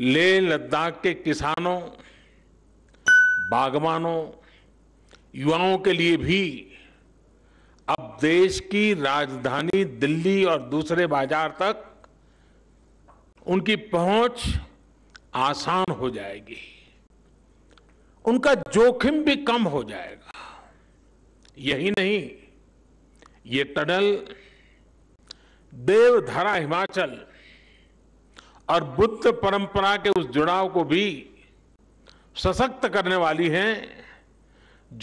ले लद्दाख के किसानों बागवानों युवाओं के लिए भी अब देश की राजधानी दिल्ली और दूसरे बाजार तक उनकी पहुंच आसान हो जाएगी उनका जोखिम भी कम हो जाएगा यही नहीं ये टनल देवधारा हिमाचल और बुद्ध परंपरा के उस जुड़ाव को भी सशक्त करने वाली है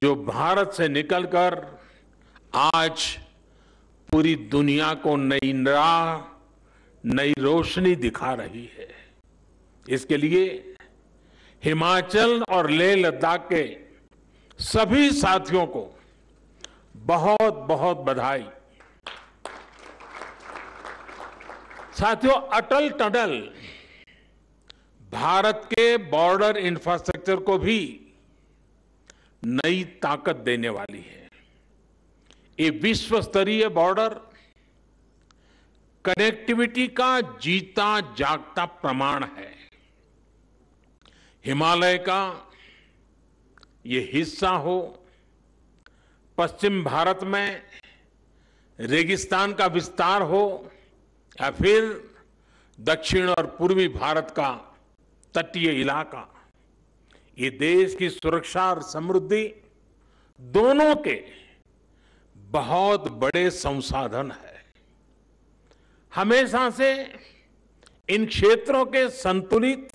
जो भारत से निकलकर आज पूरी दुनिया को नई राह नई रोशनी दिखा रही है इसके लिए हिमाचल और लेह लद्दाख के सभी साथियों को बहुत बहुत बधाई साथियों अटल टनल भारत के बॉर्डर इंफ्रास्ट्रक्चर को भी नई ताकत देने वाली है ये विश्व स्तरीय बॉर्डर कनेक्टिविटी का जीता जागता प्रमाण है हिमालय का ये हिस्सा हो पश्चिम भारत में रेगिस्तान का विस्तार हो या फिर दक्षिण और पूर्वी भारत का तटीय इलाका ये देश की सुरक्षा और समृद्धि दोनों के बहुत बड़े संसाधन है हमेशा से इन क्षेत्रों के संतुलित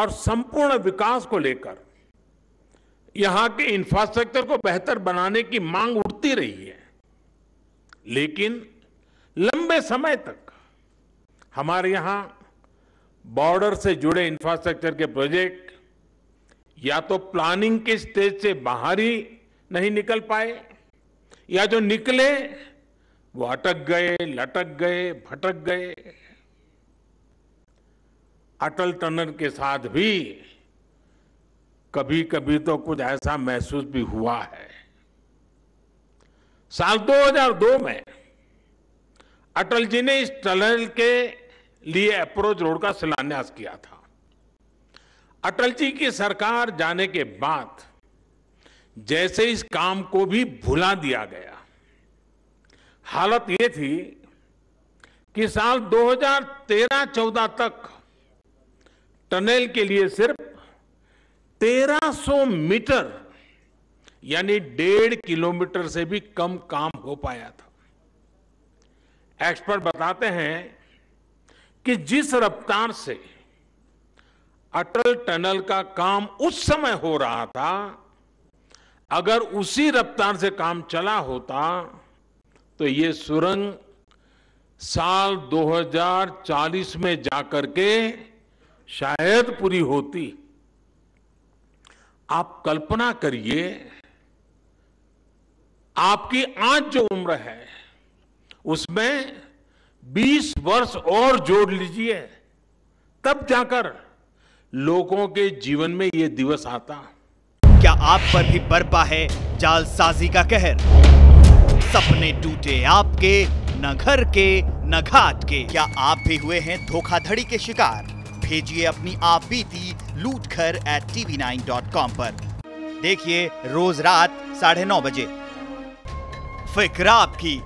और संपूर्ण विकास को लेकर यहां के इंफ्रास्ट्रक्चर को बेहतर बनाने की मांग उठती रही है लेकिन लंबे समय तक हमारे यहां बॉर्डर से जुड़े इंफ्रास्ट्रक्चर के प्रोजेक्ट या तो प्लानिंग के स्टेज से बाहर ही नहीं निकल पाए या जो निकले वो अटक गए लटक गए भटक गए अटल टनल के साथ भी कभी कभी तो कुछ ऐसा महसूस भी हुआ है साल 2002 में अटल जी ने इस टनल के लिए अप्रोच रोड का शिलान्यास किया था अटल जी की सरकार जाने के बाद जैसे इस काम को भी भुला दिया गया हालत ये थी कि साल 2013-14 तक टनल के लिए सिर्फ 1300 मीटर यानी डेढ़ किलोमीटर से भी कम काम हो पाया था एक्सपर्ट बताते हैं कि जिस रफ्तार से अटल टनल का काम उस समय हो रहा था अगर उसी रफ्तार से काम चला होता तो ये सुरंग साल 2040 में जाकर के शायद पूरी होती आप कल्पना करिए आपकी आज जो उम्र है उसमें 20 वर्ष और जोड़ लीजिए तब जाकर लोगों के जीवन में ये दिवस आता क्या आप पर भी बरपा है जालसाजी का कहर सपने टूटे आपके न घर के न घाट के क्या आप भी हुए हैं धोखाधड़ी के शिकार भेजिए अपनी आप बीती लूट घर at TV nine dot com पर देखिए रोज रात साढ़े नौ बजे फिक्र आपकी